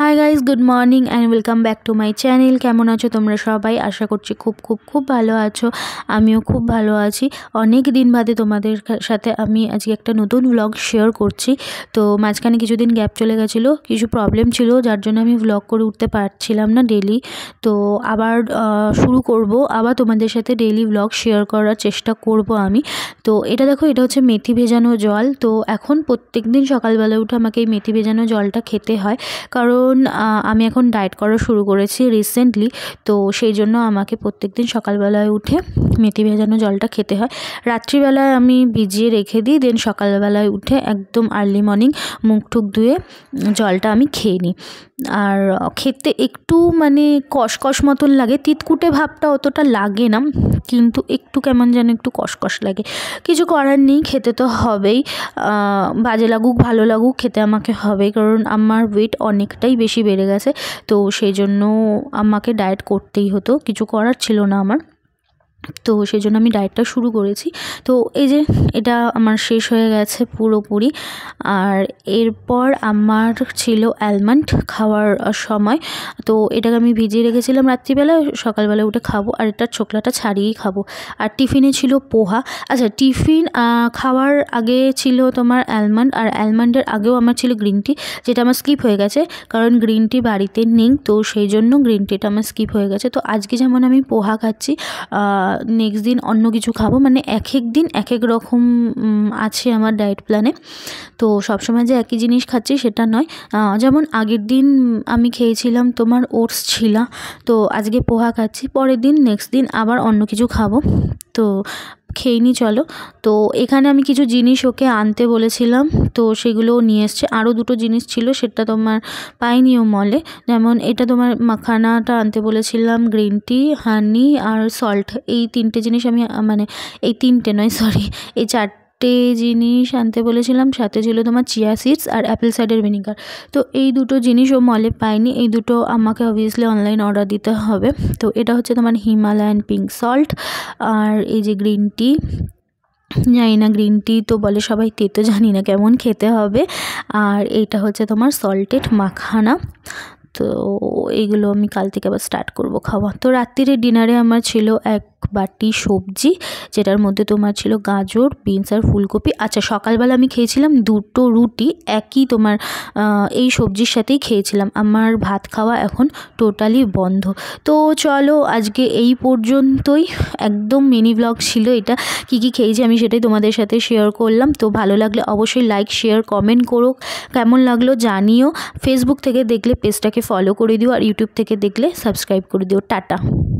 high guys good morning and welcome back to my channel কেমন আছো তোমরা সবাই আশা করছি খুব খুব খুব ভালো আছো আমিও খুব ভালো আছি অনেক দিন বাদে তোমাদের সাথে আমি আজকে একটা নতুন ভ্লগ শেয়ার করছি তো মাঝখানে কিছুদিন গ্যাপ চলে গেছিলো কিছু প্রবলেম ছিল যার জন্য আমি ভ্লগ করে উঠতে পারছিলাম না ডেলি তো আবার শুরু করব আবার তোমাদের সাথে ডেলি ভ্লগ শেয়ার করার চেষ্টা করব আমি তো এটা দেখো এটা হচ্ছে মেথি ভেজানো জল তো এখন প্রত্যেক দিন সকালবেলা উঠে আমাকে এই মেথি ভেজানো জলটা খেতে হয় কারণ কারণ আমি এখন ডায়েট করা শুরু করেছি রিসেন্টলি তো সেই জন্য আমাকে প্রত্যেক দিন সকালবেলায় উঠে মেথি ভেজানো জলটা খেতে হয় রাত্রিবেলায় আমি ভিজিয়ে রেখে দিই দেন সকালবেলায় উঠে একদম আর্লি মর্নিং মুখ টুক ধুয়ে জলটা আমি খেয়ে নিই আর খেতে একটু মানে কষকষ মতন লাগে তিতকুটে ভাবটা অতটা লাগে না কিন্তু একটু কেমন যেন একটু কষকস লাগে কিছু করার নেই খেতে তো হবেই বাজে লাগুক ভালো লাগুক খেতে আমাকে হবে কারণ আমার ওয়েট অনেকটাই অনেকটাই বেশি বেড়ে গেছে তো সেই জন্য আমাকে ডায়েট করতেই হতো কিছু করার ছিল না আমার তো সেই জন্য আমি ডায়েটটা শুরু করেছি তো এই যে এটা আমার শেষ হয়ে গেছে পুরোপুরি আর এরপর আমার ছিল অ্যালমন্ড খাওয়ার সময় তো এটাকে আমি ভিজিয়ে রেখেছিলাম রাত্রিবেলা সকালবেলা উঠে খাবো আর এটার ছোকলাটা ছাড়িয়েই খাবো আর টিফিনে ছিল পোহা আচ্ছা টিফিন খাওয়ার আগে ছিল তোমার অ্যালমন্ড আর অ্যালমন্ডের আগেও আমার ছিল গ্রিন টি যেটা আমার স্কিপ হয়ে গেছে কারণ গ্রিন টি বাড়িতে নেই তো সেই জন্য গ্রিন টিটা আমার স্কিপ হয়ে গেছে তো আজকে যেমন আমি পোহা খাচ্ছি নেক্সট দিন অন্য কিছু খাবো মানে এক এক দিন এক এক রকম আছে আমার ডায়েট প্ল্যানে তো সবসময় যে একই জিনিস খাচ্ছি সেটা নয় যেমন আগের দিন আমি খেয়েছিলাম তোমার ওটস ছিলা তো আজকে পোহা খাচ্ছি পরের দিন নেক্সট দিন আবার অন্য কিছু খাবো তো খেয়ে নি চলো তো এখানে আমি কিছু জিনিস ওকে আনতে বলেছিলাম তো সেগুলো নিয়ে এসছে আরও দুটো জিনিস ছিল সেটা তোমার পাইনি ও মলে যেমন এটা তোমার মাখানাটা আনতে বলেছিলাম গ্রিন টি হানি আর সল্ট এই তিনটে জিনিস আমি মানে এই তিনটে নয় সরি এই চারটে চারটে জিনিস আনতে বলেছিলাম সাথে ছিল তোমার চিয়া সিডস আর অ্যাপেল সাইডের ভিনিগার তো এই দুটো জিনিস ও মলে পাইনি এই দুটো আমাকে অবভিয়াসলি অনলাইন অর্ডার দিতে হবে তো এটা হচ্ছে তোমার হিমালয়ান পিঙ্ক সল্ট আর এই যে গ্রিন টি জানি না গ্রিন টি তো বলে সবাই তো জানি না কেমন খেতে হবে আর এইটা হচ্ছে তোমার সল্টেড মাখানা তো এইগুলো আমি কাল থেকে আবার স্টার্ট করব খাওয়া তো রাত্রিরে ডিনারে আমার ছিল এক বাটি সবজি যেটার মধ্যে তোমার ছিল গাজর বিনস আর ফুলকপি আচ্ছা সকালবেলা আমি খেয়েছিলাম দুটো রুটি একই তোমার এই সবজির সাথেই খেয়েছিলাম আমার ভাত খাওয়া এখন টোটালি বন্ধ তো চলো আজকে এই পর্যন্তই একদম মিনি ব্লগ ছিল এটা কি কি খেয়েছি আমি সেটাই তোমাদের সাথে শেয়ার করলাম তো ভালো লাগলে অবশ্যই লাইক শেয়ার কমেন্ট করো কেমন লাগলো জানিও ফেসবুক থেকে দেখলে পেজটাকে ফলো করে দিও আর ইউটিউব থেকে দেখলে সাবস্ক্রাইব করে দিও টাটা